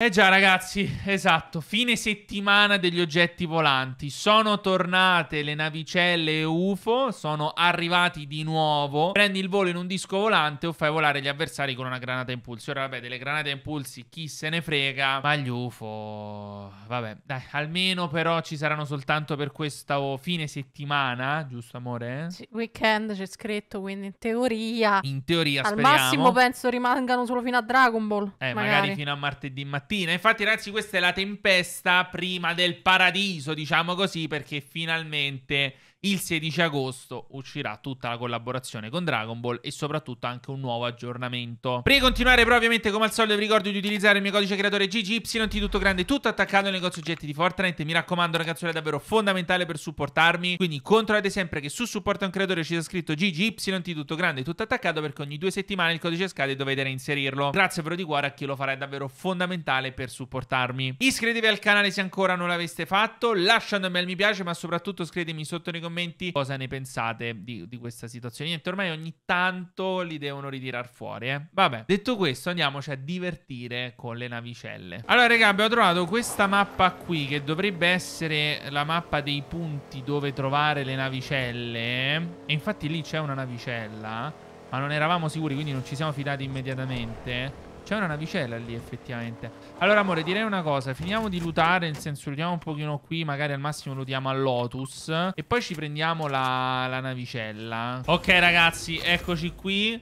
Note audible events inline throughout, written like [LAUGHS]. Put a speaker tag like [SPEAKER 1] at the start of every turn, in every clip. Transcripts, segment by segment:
[SPEAKER 1] Eh già ragazzi, esatto, fine settimana degli oggetti volanti, sono tornate le navicelle UFO, sono arrivati di nuovo, prendi il volo in un disco volante o fai volare gli avversari con una granata a impulsi, ora vabbè delle granate impulsi chi se ne frega, ma gli UFO, vabbè dai, almeno però ci saranno soltanto per questo fine settimana, giusto amore? Sì,
[SPEAKER 2] weekend c'è scritto, quindi in teoria...
[SPEAKER 1] In teoria Al speriamo. massimo
[SPEAKER 2] penso rimangano solo fino a Dragon Ball. Eh, magari, magari
[SPEAKER 1] fino a martedì mattina rapina. Infatti, ragazzi, questa è la tempesta prima del paradiso, diciamo così, perché finalmente il 16 agosto uscirà tutta la collaborazione con Dragon Ball e soprattutto anche un nuovo aggiornamento. Prima di continuare, però, ovviamente, come al solito, vi ricordo di utilizzare il mio codice creatore GGYT, tutto grande, tutto attaccato nei negozio oggetti di Fortnite. Mi raccomando, ragazzi, è davvero fondamentale per supportarmi. Quindi controllate sempre che su supporto a un creatore ci sia scritto GGYT, tutto grande, tutto attaccato, perché ogni due settimane il codice scade e dovete reinserirlo. Grazie però di cuore a chi lo farà, è davvero fondamentale per supportarmi. Iscrivetevi al canale se ancora non l'aveste fatto, lasciandomi al mi piace, ma soprattutto scrivetemi sotto nei commenti commenti cosa ne pensate di, di questa situazione. Niente, ormai ogni tanto li devono ritirare fuori, eh. Vabbè, detto questo, andiamoci a divertire con le navicelle. Allora, raga, abbiamo trovato questa mappa qui, che dovrebbe essere la mappa dei punti dove trovare le navicelle. E infatti lì c'è una navicella, ma non eravamo sicuri, quindi non ci siamo fidati immediatamente. C'è una navicella lì effettivamente Allora amore direi una cosa Finiamo di lutare Nel senso lutiamo un pochino qui Magari al massimo lutiamo a Lotus E poi ci prendiamo la, la navicella Ok ragazzi eccoci qui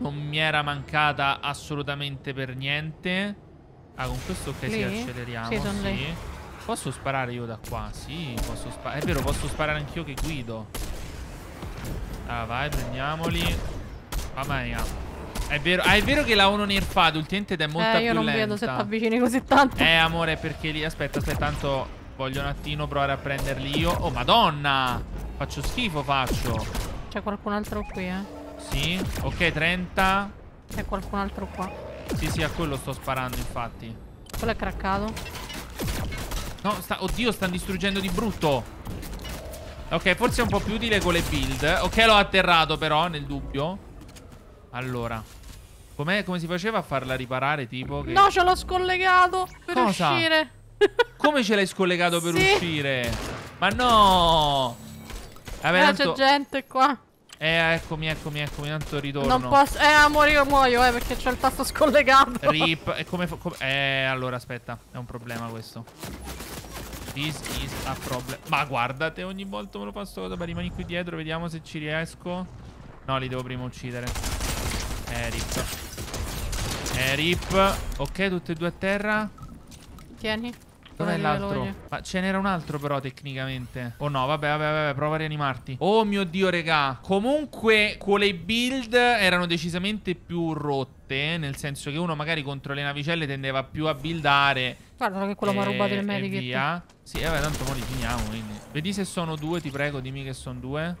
[SPEAKER 1] Non mi era mancata assolutamente per niente Ah con questo ok lì? si acceleriamo Sì sono sì. lì Posso sparare io da qua? Sì posso sparare È vero posso sparare anch'io che guido Ah vai prendiamoli Mamma mia è vero, ah, è vero che la 1 nerfata ultimamente è molto eh, più lenta. Eh, io non vedo se ti avvicini così tanto. Eh, amore, perché lì... Aspetta, aspetta, tanto voglio un attimo provare a prenderli io. Oh, madonna! Faccio schifo, faccio.
[SPEAKER 2] C'è qualcun altro qui, eh?
[SPEAKER 1] Sì. Ok, 30.
[SPEAKER 2] C'è qualcun altro qua.
[SPEAKER 1] Sì, sì, a quello sto sparando, infatti.
[SPEAKER 2] Quello è craccato.
[SPEAKER 1] No, sta... Oddio, stanno distruggendo di brutto. Ok, forse è un po' più utile con le build. Ok, l'ho atterrato però, nel dubbio. Allora. Com'è, Come si faceva a farla riparare tipo? Che... No, ce
[SPEAKER 2] l'ho scollegato per Cosa? uscire. [LAUGHS]
[SPEAKER 1] Come ce l'hai scollegato per sì. uscire? Ma no! Vabbè, eh, tanto... c'è
[SPEAKER 2] gente qua.
[SPEAKER 1] Eh, eccomi, eccomi, eccomi, tanto ritorno. Non posso...
[SPEAKER 2] Eh, amore, io muoio, eh, perché c'è il tasto scollegato. Rip.
[SPEAKER 1] E come... come... Eh, allora, aspetta. È un problema questo. This is a problem. Ma guardate, ogni volta me lo passo da rimani qui dietro, vediamo se ci riesco. No, li devo prima uccidere. Eh, rip. Eh, Ok, tutte e due a terra. Tieni. Dov'è l'altro? Ma ce n'era un altro però tecnicamente Oh no vabbè vabbè vabbè prova a rianimarti Oh mio dio regà Comunque quelle build erano decisamente più rotte Nel senso che uno magari contro le navicelle tendeva più a buildare Guarda che quello mi ha rubato eh, il medikit via Sì eh, vabbè tanto ora li finiamo quindi Vedi se sono due ti prego dimmi che sono due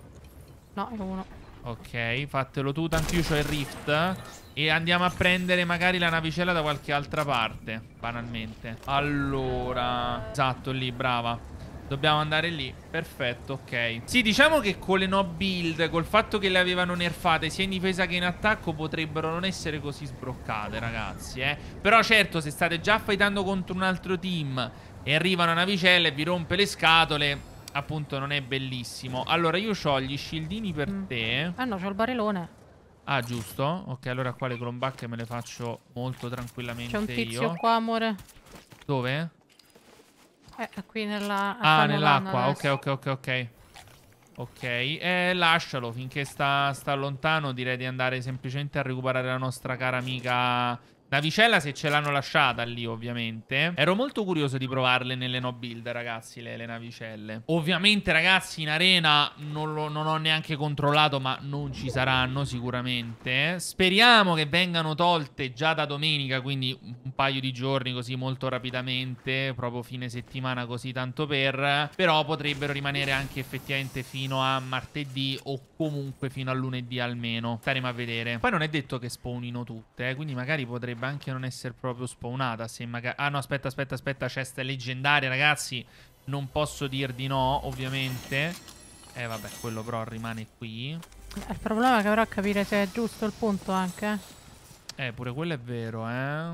[SPEAKER 1] No è uno Ok, fatelo tu, tanto io ho il rift E andiamo a prendere magari la navicella da qualche altra parte Banalmente Allora Esatto, lì, brava Dobbiamo andare lì, perfetto, ok Sì, diciamo che con le no build Col fatto che le avevano nerfate Sia in difesa che in attacco Potrebbero non essere così sbroccate, ragazzi, eh Però certo, se state già fightando contro un altro team E arriva una navicella e vi rompe le scatole appunto non è bellissimo. Allora, io ho gli scildini per mm. te.
[SPEAKER 2] Ah no, c'ho il barelone.
[SPEAKER 1] Ah, giusto. Ok, allora qua le colombacche me le faccio molto tranquillamente io. C'è un tizio io. qua, amore. Dove?
[SPEAKER 2] Eh, qui nella... Ah, nell'acqua. Ok,
[SPEAKER 1] ok, ok, ok. Ok, eh, lascialo finché sta, sta lontano. Direi di andare semplicemente a recuperare la nostra cara amica Navicella se ce l'hanno lasciata lì ovviamente Ero molto curioso di provarle nelle no build ragazzi le, le navicelle Ovviamente ragazzi in arena non, lo, non, ho neanche controllato ma non ci saranno sicuramente Speriamo che vengano tolte già da domenica quindi un paio di giorni così molto rapidamente Proprio fine settimana così tanto per Però potrebbero rimanere anche effettivamente fino a martedì o comunque fino a lunedì almeno Staremo a vedere Poi non è detto che spawnino tutte eh, quindi magari potrebbero potrebbe anche non essere proprio spawnata. Se magari... Ah no, aspetta, aspetta, aspetta. Chest leggendaria, ragazzi. Non posso dir di no, ovviamente. Eh vabbè, quello però rimane qui. Il
[SPEAKER 2] problema è che avrò a capire se è giusto il punto anche.
[SPEAKER 1] Eh, pure quello è vero, eh.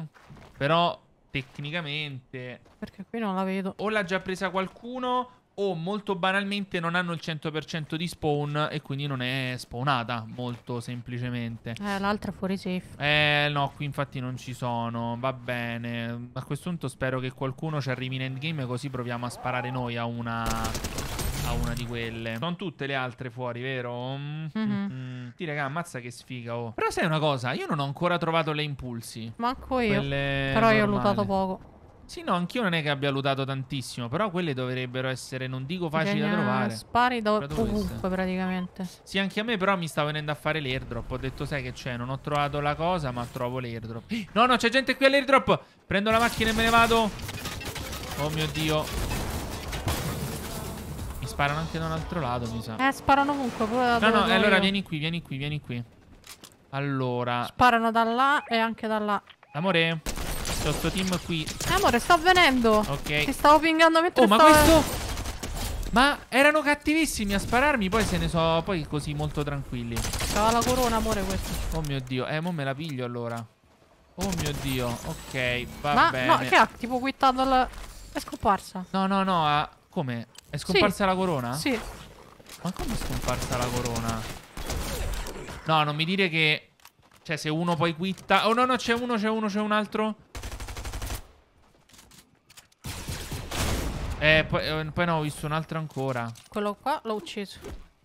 [SPEAKER 1] Però, tecnicamente... Perché qui non la vedo. O l'ha già presa qualcuno o molto banalmente non hanno il 100% di spawn e quindi non è spawnata molto semplicemente.
[SPEAKER 2] Eh, l'altra fuori safe.
[SPEAKER 1] Eh, no, qui infatti non ci sono. Va bene. A questo punto spero che qualcuno ci arrivi in endgame così proviamo a sparare noi a una a una di quelle. Sono tutte le altre fuori, vero? Mm -hmm. Ti
[SPEAKER 2] mm-hmm.
[SPEAKER 1] raga, ammazza che sfiga, oh. Però sai una cosa, io non ho ancora trovato le impulsi.
[SPEAKER 2] Manco io. Però normali. io ho lutato poco.
[SPEAKER 1] Sì, no, anch'io non è che abbia lutato tantissimo, però quelle dovrebbero essere, non dico facili Genere da trovare. Spari da ovunque
[SPEAKER 2] praticamente.
[SPEAKER 1] Sì, anche a me però mi sta venendo a fare l'airdrop. Ho detto, sai che c'è, non ho trovato la cosa, ma trovo l'airdrop. [GASPS] No, no, c'è gente qui all'airdrop. Prendo la macchina e me ne vado. Oh mio Dio. Mi sparano anche da un altro lato, mi sa. Eh, sparano ovunque. Pure no, no, eh, allora io. vieni qui, vieni qui, vieni qui. Allora.
[SPEAKER 2] Sparano da là e anche da là.
[SPEAKER 1] Amore. C'ho sto team qui. Eh,
[SPEAKER 2] amore, sto avvenendo. Ok. Ti stavo pingando mentre Oh, ma stavo... questo...
[SPEAKER 1] Ma erano cattivissimi a spararmi Poi se ne so Poi così molto tranquilli Stava la corona amore questo Oh mio dio Eh mo me la piglio allora Oh mio dio Ok va Ma, bene Ma no, che ha tipo quittato la... È scomparsa No no no ah, Come? È scomparsa sì. la corona? Sì Ma come è scomparsa la corona? No non mi dire che Cioè se uno poi quitta Oh no no c'è uno c'è uno c'è un altro Eh, poi, eh, poi no, ho visto un altro ancora.
[SPEAKER 2] Quello qua l'ho ucciso.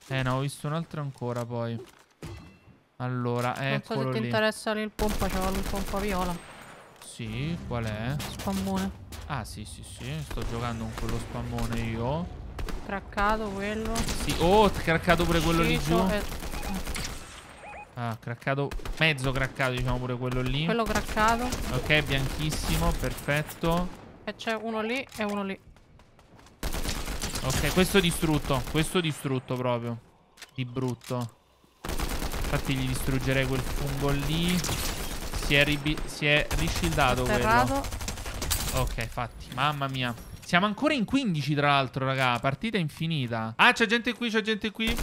[SPEAKER 1] Eh no, ho visto un altro ancora poi. Allora, eh. Non so se ti lì.
[SPEAKER 2] interessa il pompa, c'è il pompa viola.
[SPEAKER 1] Sì, qual è? Spammone. Ah, sì, sì, sì. Sto giocando con quello spammone io.
[SPEAKER 2] Craccato quello.
[SPEAKER 1] Sì, oh, craccato pure quello lì giù. E... Ah, craccato. Mezzo craccato, diciamo pure quello lì. Quello craccato. Ok, bianchissimo, perfetto.
[SPEAKER 2] E c'è uno lì e uno lì.
[SPEAKER 1] Ok, questo distrutto. Questo distrutto proprio. Di brutto. Infatti gli distruggerei quel fungo lì. Si è, si è riscildato quello. Ok, fatti. Mamma mia. Siamo ancora in 15, tra l'altro, raga. Partita infinita. Ah, c'è gente qui, c'è gente qui.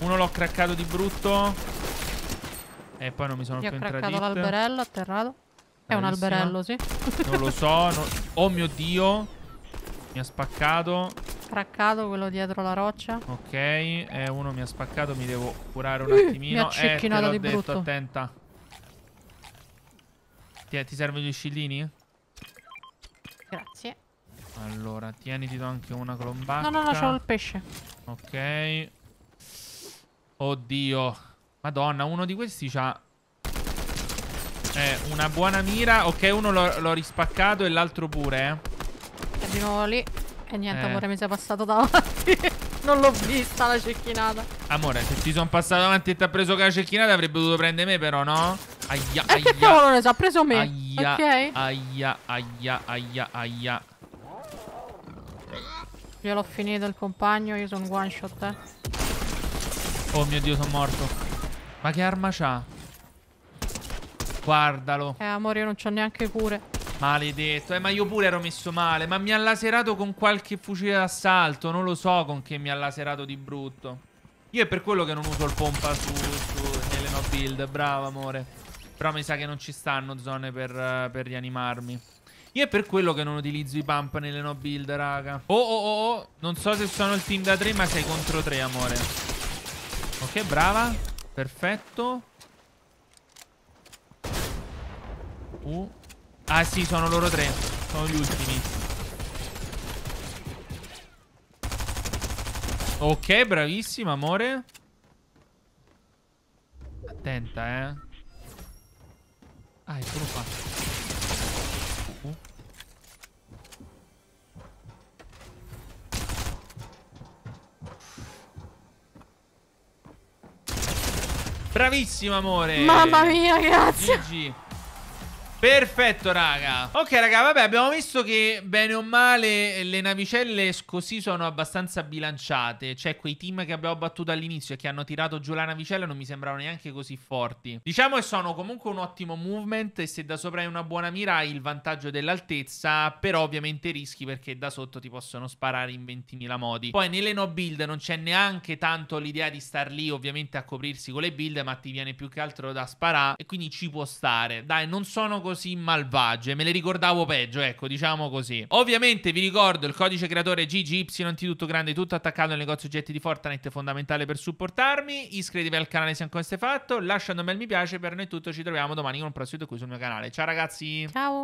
[SPEAKER 1] Uno l'ho craccato di brutto. E poi non mi sono Io più entrato. Ho craccato l'alberello,
[SPEAKER 2] atterrato. È un alberello, sì. Non lo
[SPEAKER 1] so. No... Oh mio Dio. Mi ha spaccato.
[SPEAKER 2] Craccato quello dietro la roccia.
[SPEAKER 1] Ok, eh, uno mi ha spaccato, mi devo curare un attimino. Mi ha cecchinato eh, di detto, brutto. attenta. Ti, ti servono gli scillini? Grazie. Allora, tieniti anche una colombacca. No, no, no, c'ho il pesce. Ok. Oddio. Madonna, uno di questi c'ha eh, una buona mira. Ok, uno l'ho rispaccato e l'altro pure, eh
[SPEAKER 2] di nuovo lì. E niente, eh. amore, mi sei passato davanti. [LAUGHS] non l'ho vista la cecchinata.
[SPEAKER 1] Amore, se ti sono passato davanti e ti ha preso la cecchinata, avrebbe dovuto prendere me, però, no? Aia, aia. E che cavolo ne so, ha preso me. Aia, ok? Aia, aia, aia, aia.
[SPEAKER 2] Io l'ho finito il compagno, io sono one shot, eh.
[SPEAKER 1] Oh mio Dio, sono morto. Ma che arma c'ha? Guardalo.
[SPEAKER 2] Eh, amore, io non c'ho neanche cure.
[SPEAKER 1] Maledetto, eh, ma io pure ero messo male. Ma mi ha laserato con qualche fucile d'assalto. Non lo so con che mi ha laserato di brutto. Io è per quello che non uso il pompa su, su nelle no build. Bravo, amore. Però mi sa che non ci stanno zone per, uh, per rianimarmi. Io è per quello che non utilizzo i pump nelle no build, raga. Oh, oh, oh, oh. Non so se sono il team da 3, ma sei contro 3, amore. Ok, brava. Perfetto. Uh. Ah sì, sono loro tre. Sono gli ultimi. Ok, bravissima, amore. Attenta, eh. Ah, eccolo qua. Uh. Bravissimo amore Mamma mia grazie GG Perfetto, raga. Ok, raga, vabbè, abbiamo visto che bene o male le navicelle così sono abbastanza bilanciate. Cioè, quei team che abbiamo battuto all'inizio e che hanno tirato giù la navicella non mi sembravano neanche così forti. Diciamo che sono comunque un ottimo movement e se da sopra hai una buona mira hai il vantaggio dell'altezza, però ovviamente rischi perché da sotto ti possono sparare in 20.000 modi. Poi nelle no build non c'è neanche tanto l'idea di star lì ovviamente a coprirsi con le build, ma ti viene più che altro da sparare e quindi ci può stare. Dai, non sono così così malvagie. Me le ricordavo peggio, ecco, diciamo così. Ovviamente vi ricordo il codice creatore GGY, tutto grande, tutto attaccato al negozio oggetti di Fortnite, fondamentale per supportarmi. Iscrivetevi al canale se ancora siete fatto, lasciando un bel mi piace, per noi tutto, ci troviamo domani con un prossimo video qui sul mio canale. Ciao ragazzi! Ciao!